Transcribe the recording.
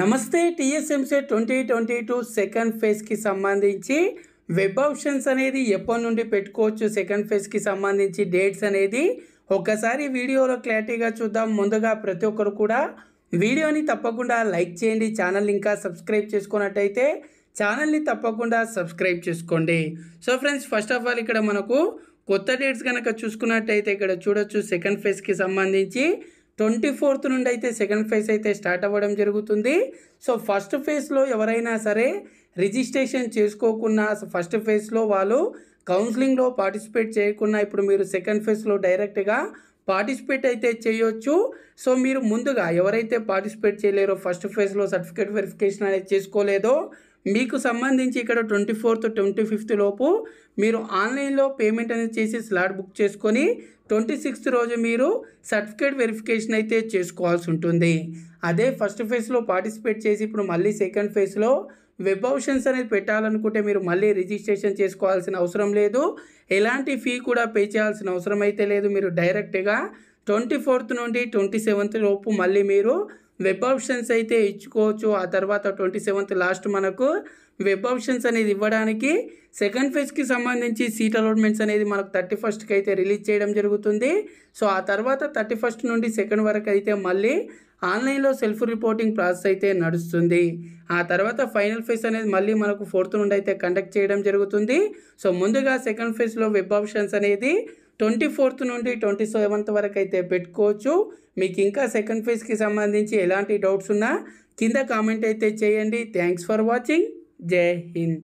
నమస్తే TSMC twenty twenty two second ఫేజ్కి సంబంధించి వెబ్ ఆప్షన్స్ అనేది ఎప్పటి నుండి పెట్టుకోవచ్చు సెకండ్ ఫేజ్కి సంబంధించి డేట్స్ అనేది ఒకసారి వీడియోలో క్లారిటీగా చూద్దాం ముందుగా ప్రతి ఒక్కరు కూడా వీడియోని తప్పకుండా లైక్ చేయండి ఛానల్ ఇంకా సబ్స్క్రైబ్ చేసుకున్నట్టయితే ఛానల్ని తప్పకుండా సబ్స్క్రైబ్ చేసుకోండి so friends first of all ఇక్కడ మనకు కొత్త డేట్స్ కనుక చూసుకున్నట్టయితే ఇక్కడ చూడొచ్చు సెకండ్ ఫేజ్కి సంబంధించి ట్వంటీ ఫోర్త్ నుండి అయితే సెకండ్ ఫేజ్ అయితే స్టార్ట్ అవ్వడం జరుగుతుంది సో ఫస్ట్ ఫేజ్లో ఎవరైనా సరే రిజిస్ట్రేషన్ చేసుకోకున్నా ఫస్ట్ ఫేజ్లో వాళ్ళు కౌన్సిలింగ్లో పార్టిసిపేట్ చేయకుండా ఇప్పుడు మీరు సెకండ్ ఫేజ్లో డైరెక్ట్గా పార్టిసిపేట్ అయితే చేయొచ్చు సో మీరు ముందుగా ఎవరైతే పార్టిసిపేట్ చేయలేరో ఫస్ట్ ఫేజ్లో సర్టిఫికేట్ వెరిఫికేషన్ అనేది చేసుకోలేదో మీకు సంబంధించి ఇక్కడ ట్వంటీ ఫోర్త్ ట్వంటీ ఫిఫ్త్ లోపు మీరు ఆన్లైన్లో పేమెంట్ అనేది చేసి స్లాట్ బుక్ చేసుకొని ట్వంటీ సిక్స్త్ రోజు మీరు సర్టిఫికేట్ వెరిఫికేషన్ అయితే చేసుకోవాల్సి ఉంటుంది అదే ఫస్ట్ ఫేజ్లో పార్టిసిపేట్ చేసి ఇప్పుడు మళ్ళీ సెకండ్ ఫేజ్లో వెబ్ ఆప్షన్స్ అనేది పెట్టాలనుకుంటే మీరు మళ్ళీ రిజిస్ట్రేషన్ చేసుకోవాల్సిన అవసరం లేదు ఎలాంటి ఫీ కూడా పే చేయాల్సిన అవసరం అయితే లేదు మీరు డైరెక్ట్గా ట్వంటీ ఫోర్త్ నుండి ట్వంటీ సెవెంత్ లోపు మళ్ళీ మీరు వెబ్ ఆప్షన్స్ అయితే ఇచ్చుకోవచ్చు ఆ తర్వాత ట్వంటీ సెవెంత్ లాస్ట్ మనకు వెబ్ ఆప్షన్స్ అనేది ఇవ్వడానికి సెకండ్ ఫేజ్కి సంబంధించి సీట్ అలాట్మెంట్స్ అనేది మనకు థర్టీ ఫస్ట్కి అయితే రిలీజ్ చేయడం జరుగుతుంది సో ఆ తర్వాత థర్టీ ఫస్ట్ నుండి సెకండ్ వరకు అయితే మళ్ళీ ఆన్లైన్లో సెల్ఫ్ రిపోర్టింగ్ ప్రాసెస్ అయితే నడుస్తుంది ఆ తర్వాత ఫైనల్ ఫేజ్ అనేది మళ్ళీ మనకు ఫోర్త్ నుండి అయితే కండక్ట్ చేయడం జరుగుతుంది సో ముందుగా సెకండ్ ఫేజ్లో వెబ్ ఆప్షన్స్ అనేది ట్వంటీ ఫోర్త్ నుండి ట్వంటీ సెవెంత్ వరకు అయితే పెట్టుకోవచ్చు మీకు ఇంకా సెకండ్ ఫేజ్కి సంబంధించి ఎలాంటి డౌట్స్ ఉన్నా కింద కామెంట్ అయితే చేయండి థ్యాంక్స్ ఫర్ వాచింగ్ జై హింద్